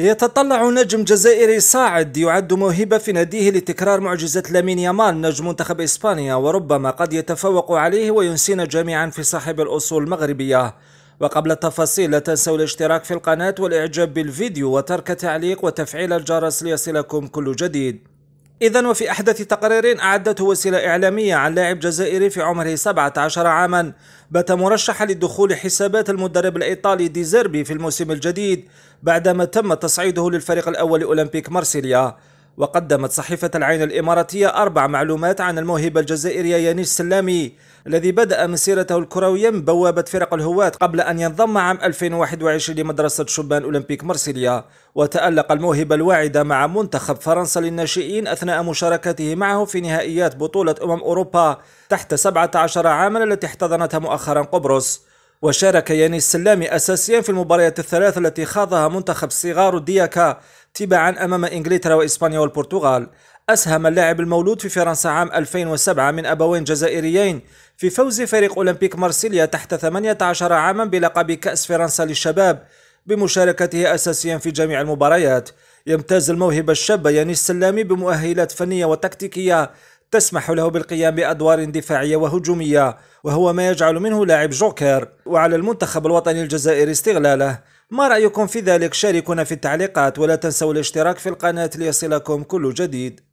يتطلع نجم جزائري صاعد يعد موهبة في ناديه لتكرار معجزة لامين يامال نجم منتخب إسبانيا وربما قد يتفوق عليه وينسينا جميعا في صاحب الأصول المغربية وقبل التفاصيل لا تنسوا الاشتراك في القناة والإعجاب بالفيديو وترك تعليق وتفعيل الجرس ليصلكم كل جديد إذا وفي أحدث تقرير أعدته وسيلة إعلامية عن لاعب جزائري في عمره 17 عاما بات مرشحا لدخول حسابات المدرب الإيطالي ديزيربي في الموسم الجديد بعدما تم تصعيده للفريق الأول أولمبيك مارسيليا وقدمت صحيفة العين الإماراتية أربع معلومات عن الموهبة الجزائرية يانيس السلامي الذي بدأ مسيرته الكروية من بوابة فرق الهواة قبل أن ينضم عام 2021 لمدرسة شبان أولمبيك مرسيليا وتألق الموهبة الواعدة مع منتخب فرنسا للناشئين أثناء مشاركته معه في نهائيات بطولة أمم أوروبا تحت 17 عاما التي احتضنتها مؤخرا قبرص وشارك ياني السلامي أساسيا في المباريات الثلاث التي خاضها منتخب صغار دياكا تباعا أمام إنجلترا وإسبانيا والبرتغال أسهم اللاعب المولود في فرنسا عام 2007 من أبوين جزائريين في فوز فريق أولمبيك مارسيليا تحت 18 عاما بلقب كأس فرنسا للشباب بمشاركته أساسيا في جميع المباريات يمتاز الموهبة الشابة ياني السلامي بمؤهلات فنية وتكتيكية تسمح له بالقيام بأدوار دفاعية وهجومية وهو ما يجعل منه لاعب جوكر وعلى المنتخب الوطني الجزائري استغلاله ما رأيكم في ذلك شاركونا في التعليقات ولا تنسوا الاشتراك في القناة ليصلكم كل جديد